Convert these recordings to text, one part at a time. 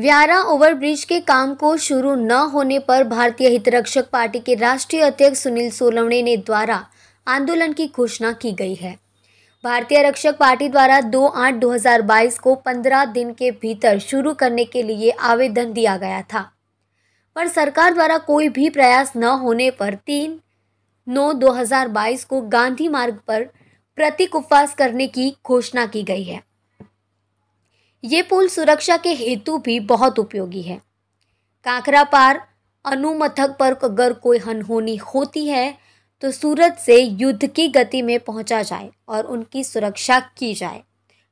व्यारा overbridge के काम को शुरू न होने पर भारतीय हितरक्षक पार्टी के राष्ट्रीय अध्यक्ष सुनील सोलवणे ने द्वारा आंदोलन की घोषणा की गई है भारतीय रक्षक पार्टी द्वारा 2 आठ 2022 को 15 दिन के भीतर शुरू करने के लिए आवेदन दिया गया था पर सरकार द्वारा कोई भी प्रयास न होने पर तीन नौ 2022 को गांधी मार्ग पर प्रतीक उपवास करने की घोषणा की गई है ये पुल सुरक्षा के हेतु भी बहुत उपयोगी है कांकरा पार अनुमथक पर अगर कोई अनहोनी होती है तो सूरत से युद्ध की गति में पहुंचा जाए और उनकी सुरक्षा की जाए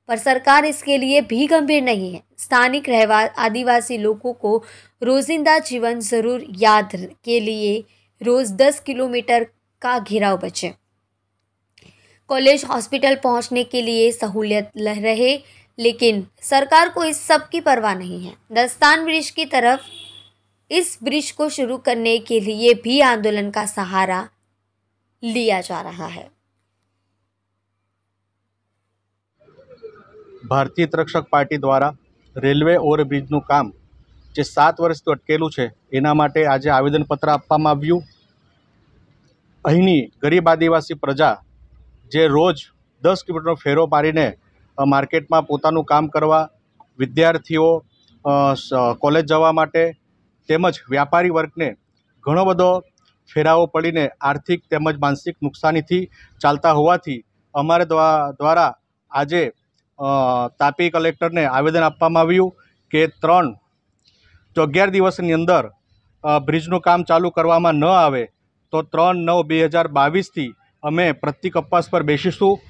पर सरकार इसके लिए भी गंभीर नहीं है स्थानिक रहवा आदिवासी लोगों को रोजिंदा जीवन जरूर याद के लिए रोज़ दस किलोमीटर का घेराव बचे कॉलेज हॉस्पिटल पहुंचने के लिए सहूलियत रहे लेकिन सरकार को इस सब की परवाह नहीं है दस्तान ब्रिज की तरफ इस ब्रिज को शुरू करने के लिए भी आंदोलन का सहारा लिया जा रहा है भारतीय तरक्षक पार्टी द्वारा रेलवे ओवर ब्रिज नु काम जो सात वर्ष तो अटकेलू है यहाँ आज आवेदन पत्र आप अँनी गरीब आदिवासी प्रजा जे रोज दस किलोमीटर फेरो पारी ने માર્કેટમાં પોતાનું કામ કરવા વિદ્યાર્થીઓ કોલેજ જવા માટે તેમજ વ્યાપારી વર્ગને ઘણો બધો ફેરાવો પડીને આર્થિક તેમજ માનસિક નુકસાનીથી ચાલતા હોવાથી અમારે દ્વારા આજે તાપી કલેક્ટરને આવેદન આપવામાં આવ્યું કે ત્રણ જો અગિયાર દિવસની અંદર બ્રિજનું કામ ચાલુ કરવામાં ન આવે તો ત્રણ નવ બે હજાર બાવીસથી અમે પ્રત્યેક કપાસ પર બેસીશું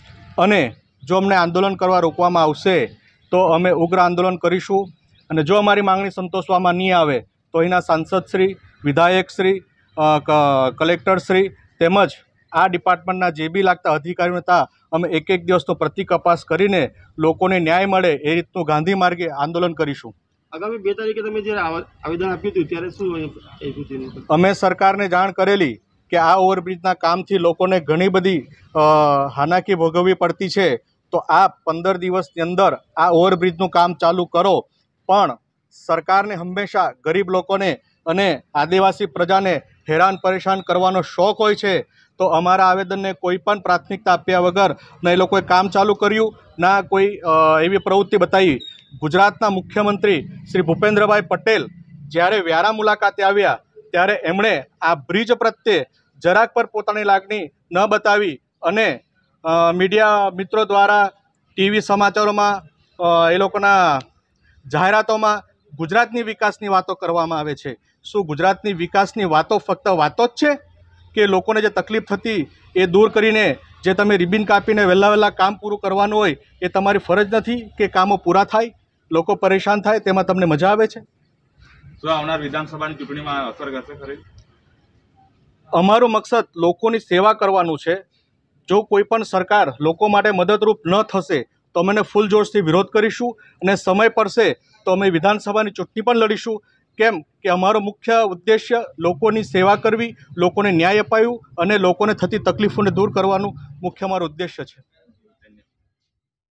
અને જો અમને આંદોલન કરવા રોકવામાં આવશે તો અમે ઉગ્ર આંદોલન કરીશું અને જો અમારી માંગણી સંતોષવામાં નહીં આવે તો અહીંના સાંસદશ્રી વિધાયકશ્રી કલેક્ટરશ્રી તેમજ આ ડિપાર્ટમેન્ટના જે બી લાગતા અધિકારીઓ હતા અમે એક એક દિવસનો પ્રતિક કપાસ કરીને લોકોને ન્યાય મળે એ રીતનું ગાંધી માર્ગે આંદોલન કરીશું આગામી બે તારીખે તમે જ્યારે આવેદન આપ્યું હતું ત્યારે શું અમે સરકારને જાણ કરેલી કે આ ઓવરબ્રિજના કામથી લોકોને ઘણી બધી હાનાકી ભોગવવી પડતી છે તો આ પંદર દિવસની અંદર આ ઓવરબ્રિજનું કામ ચાલુ કરો પણ સરકારને હંમેશા ગરીબ લોકોને અને આદિવાસી પ્રજાને હેરાન પરેશાન કરવાનો શોખ હોય છે તો અમારા આવેદનને કોઈ પણ પ્રાથમિકતા આપ્યા વગર ના એ લોકોએ કામ ચાલુ કર્યું ના કોઈ એવી પ્રવૃત્તિ બતાવી ગુજરાતના મુખ્યમંત્રી શ્રી ભૂપેન્દ્રભાઈ પટેલ જ્યારે વ્યારા મુલાકાતે આવ્યા ત્યારે એમણે આ બ્રિજ પ્રત્યે જરાક પર પોતાની લાગણી ન બતાવી અને મીડિયા મિત્રો દ્વારા ટીવી સમાચારોમાં એ લોકોના જાહેરાતોમાં ગુજરાતની વિકાસની વાતો કરવામાં આવે છે શું ગુજરાતની વિકાસની વાતો ફક્ત વાતો જ છે કે લોકોને જે તકલીફ થતી એ દૂર કરીને જે તમે રિબિન કાપીને વહેલા વહેલા કામ પૂરું કરવાનું હોય એ તમારી ફરજ નથી કે કામો પૂરા થાય લોકો પરેશાન થાય તેમાં તમને મજા આવે છે શું આવનાર વિધાનસભાની ચૂંટણીમાં અસર કરશે અમારું મકસદ લોકોની સેવા કરવાનું છે જો કોઈ પણ સરકાર લોકો માટે મદદરૂપ ન થશે તો અમે ફૂલ જોશથી વિરોધ કરીશું અને સમય પડશે તો અમે વિધાનસભાની ચૂંટણી પણ લડીશું કેમ કે અમારો મુખ્ય ઉદ્દેશ્ય લોકોની સેવા કરવી લોકોને ન્યાય અપાયું અને લોકોને થતી તકલીફોને દૂર કરવાનું મુખ્ય અમારો ઉદ્દેશ્ય છે